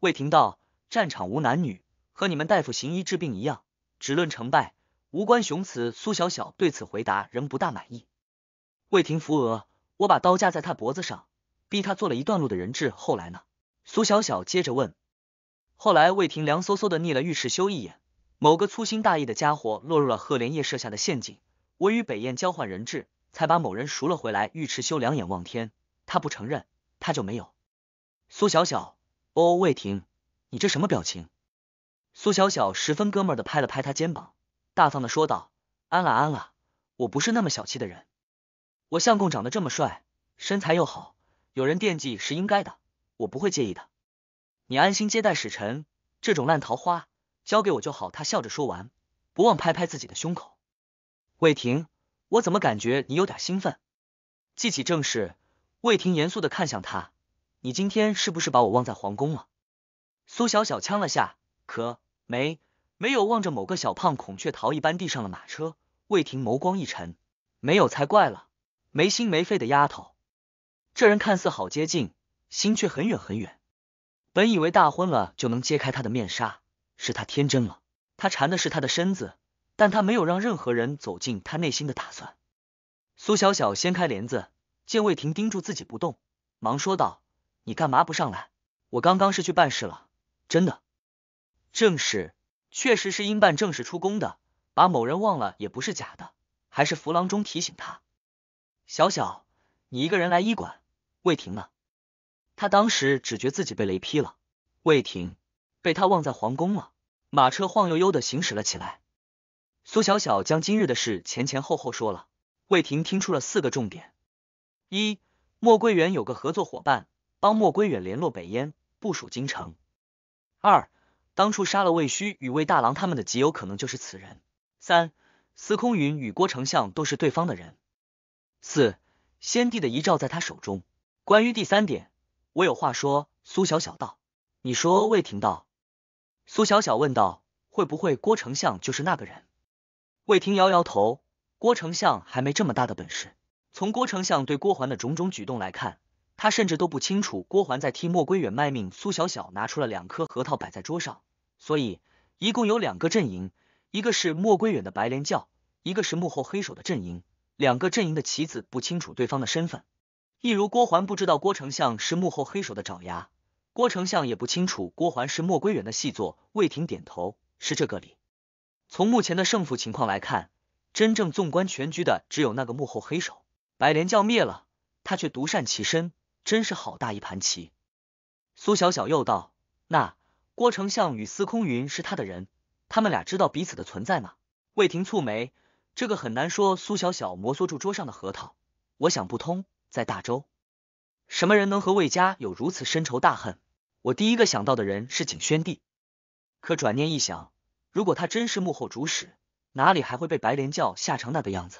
魏婷道，战场无男女，和你们大夫行医治病一样，只论成败，无关雄雌。苏小小对此回答仍不大满意。魏婷扶额，我把刀架在他脖子上，逼他做了一段路的人质，后来呢？苏小小接着问：“后来魏婷凉飕飕的睨了尉迟修一眼，某个粗心大意的家伙落入了赫连夜设下的陷阱，我与北燕交换人质，才把某人赎了回来。”尉迟修两眼望天，他不承认，他就没有。苏小小，哦，魏婷，你这什么表情？苏小小十分哥们儿的拍了拍他肩膀，大方的说道：“安了安了，我不是那么小气的人。我相公长得这么帅，身材又好，有人惦记是应该的。”我不会介意的，你安心接待使臣，这种烂桃花交给我就好。他笑着说完，不忘拍拍自己的胸口。魏婷，我怎么感觉你有点兴奋？记起正事，魏婷严肃的看向他，你今天是不是把我忘在皇宫了？苏小小呛了下，可没没有望着某个小胖孔雀逃一般地上了马车。魏婷眸光一沉，没有才怪了，没心没肺的丫头，这人看似好接近。心却很远很远。本以为大婚了就能揭开他的面纱，是他天真了。他缠的是他的身子，但他没有让任何人走进他内心的打算。苏小小掀开帘子，见魏婷盯住自己不动，忙说道：“你干嘛不上来？我刚刚是去办事了，真的，正事，确实是因办正事出宫的，把某人忘了也不是假的。还是扶郎中提醒他，小小，你一个人来医馆，魏婷呢？”他当时只觉自己被雷劈了。魏婷被他忘在皇宫了。马车晃悠悠的行驶了起来。苏小小将今日的事前前后后说了。魏婷听出了四个重点：一，莫归远有个合作伙伴，帮莫归远联络北燕，部署京城；二，当初杀了魏虚与魏大郎他们的极有可能就是此人；三，司空云与郭丞相都是对方的人；四，先帝的遗诏在他手中。关于第三点。我有话说，苏小小道：“你说魏廷道。”苏小小问道：“会不会郭丞相就是那个人？”魏廷摇摇头：“郭丞相还没这么大的本事。从郭丞相对郭桓的种种举动来看，他甚至都不清楚郭桓在替莫归远卖命。”苏小小拿出了两颗核桃摆在桌上，所以一共有两个阵营，一个是莫归远的白莲教，一个是幕后黑手的阵营。两个阵营的棋子不清楚对方的身份。一如郭桓不知道郭丞相是幕后黑手的爪牙，郭丞相也不清楚郭桓是莫归元的细作。魏霆点头，是这个理。从目前的胜负情况来看，真正纵观全局的只有那个幕后黑手。白莲教灭了，他却独善其身，真是好大一盘棋。苏小小又道：“那郭丞相与司空云是他的人，他们俩知道彼此的存在吗？”魏霆蹙眉，这个很难说。苏小小摩挲住桌上的核桃，我想不通。在大周，什么人能和魏家有如此深仇大恨？我第一个想到的人是景宣帝。可转念一想，如果他真是幕后主使，哪里还会被白莲教吓成那个样子？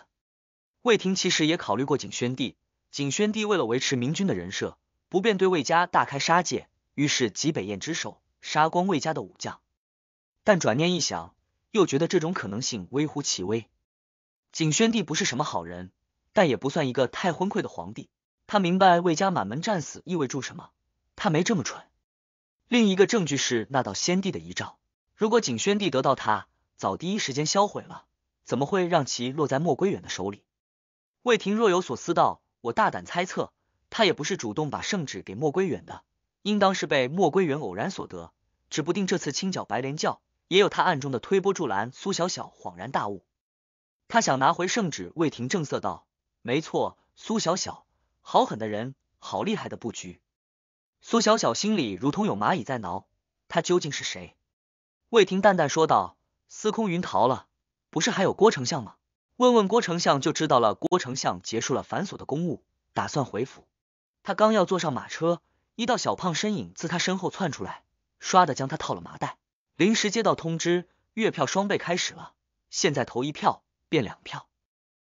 魏婷其实也考虑过景宣帝，景宣帝为了维持明君的人设，不便对魏家大开杀戒，于是集北燕之手杀光魏家的武将。但转念一想，又觉得这种可能性微乎其微。景宣帝不是什么好人。但也不算一个太昏聩的皇帝，他明白魏家满门战死意味着什么，他没这么蠢。另一个证据是那道先帝的遗诏，如果景宣帝得到他，早第一时间销毁了，怎么会让其落在莫归远的手里？魏廷若有所思道：“我大胆猜测，他也不是主动把圣旨给莫归远的，应当是被莫归远偶然所得，指不定这次清剿白莲教也有他暗中的推波助澜。”苏小小恍然大悟，他想拿回圣旨，魏婷正色道。没错，苏小小，好狠的人，好厉害的布局。苏小小心里如同有蚂蚁在挠，他究竟是谁？魏婷淡淡说道：“司空云逃了，不是还有郭丞相吗？问问郭丞相就知道了。”郭丞相结束了繁琐的公务，打算回府。他刚要坐上马车，一道小胖身影自他身后窜出来，唰的将他套了麻袋。临时接到通知，月票双倍开始了，现在投一票变两票。